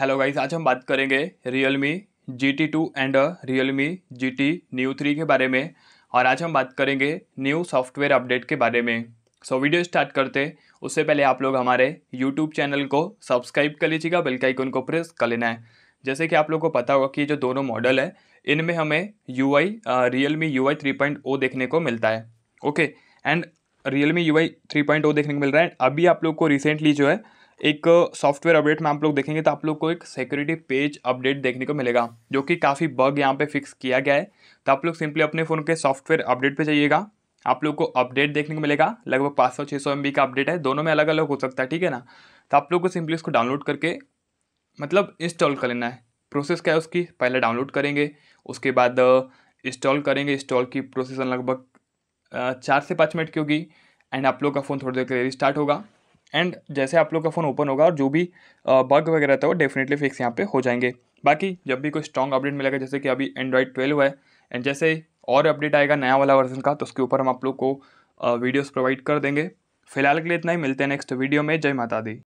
hello guys आज हम बात करेंगे Realme G T two and Realme G T Neo three के बारे में और आज हम बात करेंगे न्यू सॉफ्टवेयर अपडेट के बारे में सो so, वीडियो स्टार्ट करते उससे पहले आप लोग हमारे यूट्यूब चैनल को सब्सक्राइब कर लीजिएगा बेल आइकन को प्रेस कर लेना है जैसे कि आप लोग को पता होगा कि जो दोनों मॉडल है इनमें हमें U I Realme U I three point O देखने को मिलता है okay and Realme U I three point O देखने को मिल रहा है अभी आप लोग को रिसेंटली जो है एक सॉफ्टवेयर अपडेट में आप लोग देखेंगे तो आप लोग को एक सिक्योरिटी पेज अपडेट देखने को मिलेगा जो कि काफ़ी बग यहाँ पे फिक्स किया गया है तो आप लोग सिंपली अपने फ़ोन के सॉफ्टवेयर अपडेट पे जाइएगा आप लोग को अपडेट देखने को मिलेगा लगभग पाँच सौ छः सौ एम का अपडेट है दोनों में अलग अलग हो सकता है ठीक है ना तो आप लोग को सिंपली इसको डाउनलोड करके मतलब इंस्टॉल कर लेना है प्रोसेस क्या है उसकी पहले डाउनलोड करेंगे उसके बाद इंस्टॉल uh, करेंगे इंस्टॉल की प्रोसेस लगभग uh, चार से पाँच मिनट की होगी एंड आप लोग का फ़ोन थोड़ी देर के लिए रिस्टार्ट होगा एंड जैसे आप लोग का फ़ोन ओपन होगा और जो भी बग वगैरह था वो डेफिनेटली फिक्स यहाँ पे हो जाएंगे बाकी जब भी कोई स्ट्रॉन्ग अपडेट मिलेगा जैसे कि अभी एंड्रॉयड ट्वेल्व है एंड जैसे और अपडेट आएगा नया वाला वर्जन का तो उसके ऊपर हम आप लोग को वीडियोज़ प्रोवाइड कर देंगे फिलहाल के लिए इतना ही मिलते हैं नेक्स्ट वीडियो में जय माता दी